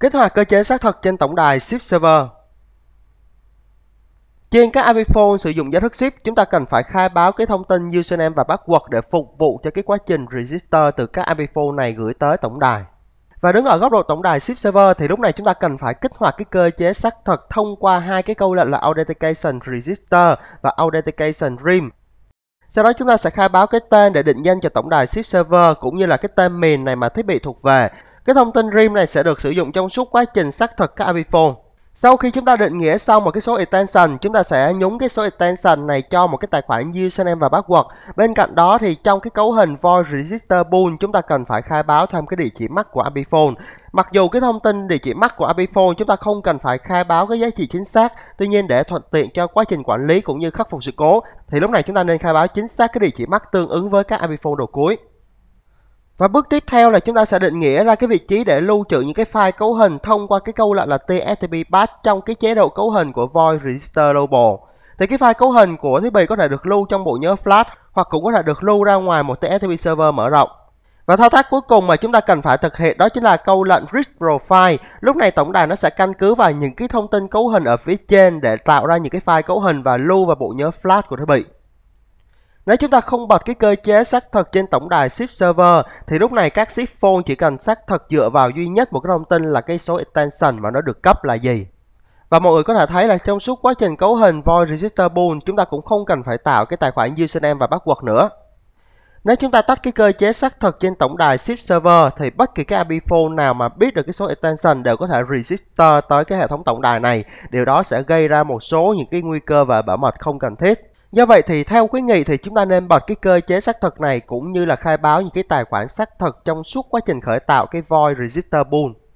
Kích hoạt cơ chế xác thực trên tổng đài SIP Server. Trên các iPhone sử dụng giá thức SIP chúng ta cần phải khai báo cái thông tin username và password để phục vụ cho cái quá trình register từ các iPhone này gửi tới tổng đài. Và đứng ở góc độ tổng đài SIP server thì lúc này chúng ta cần phải kích hoạt cái cơ chế xác thực thông qua hai cái câu lệnh là Authentication Register và Authentication RIM. Sau đó chúng ta sẽ khai báo cái tên để định danh cho tổng đài SIP server cũng như là cái tên miền này mà thiết bị thuộc về cái thông tin RIM này sẽ được sử dụng trong suốt quá trình xác thực các IP phone. Sau khi chúng ta định nghĩa xong một cái số extension, chúng ta sẽ nhúng cái số extension này cho một cái tài khoản username và password. Bên cạnh đó thì trong cái cấu hình void register bool chúng ta cần phải khai báo thêm cái địa chỉ MAC của IP Mặc dù cái thông tin địa chỉ MAC của IP chúng ta không cần phải khai báo cái giá trị chính xác, tuy nhiên để thuận tiện cho quá trình quản lý cũng như khắc phục sự cố thì lúc này chúng ta nên khai báo chính xác cái địa chỉ MAC tương ứng với các IP đầu cuối. Và bước tiếp theo là chúng ta sẽ định nghĩa ra cái vị trí để lưu trữ những cái file cấu hình thông qua cái câu lệnh là TSTP path trong cái chế độ cấu hình của void register global. Thì cái file cấu hình của thiết bị có thể được lưu trong bộ nhớ flash hoặc cũng có thể được lưu ra ngoài một TSTP server mở rộng. Và thao tác cuối cùng mà chúng ta cần phải thực hiện đó chính là câu lệnh Read Profile. Lúc này tổng đài nó sẽ căn cứ vào những cái thông tin cấu hình ở phía trên để tạo ra những cái file cấu hình và lưu vào bộ nhớ flash của thiết bị. Nếu chúng ta không bật cái cơ chế xác thực trên tổng đài ship server thì lúc này các ship phone chỉ cần xác thực dựa vào duy nhất một cái thông tin là cái số extension mà nó được cấp là gì. Và mọi người có thể thấy là trong suốt quá trình cấu hình void register bool chúng ta cũng không cần phải tạo cái tài khoản username và password nữa. Nếu chúng ta tách cái cơ chế xác thực trên tổng đài ship server thì bất kỳ cái IP phone nào mà biết được cái số extension đều có thể register tới cái hệ thống tổng đài này. Điều đó sẽ gây ra một số những cái nguy cơ và bảo mật không cần thiết. Do vậy thì theo quý nghị thì chúng ta nên bật cái cơ chế xác thực này cũng như là khai báo những cái tài khoản xác thực trong suốt quá trình khởi tạo cái void register pool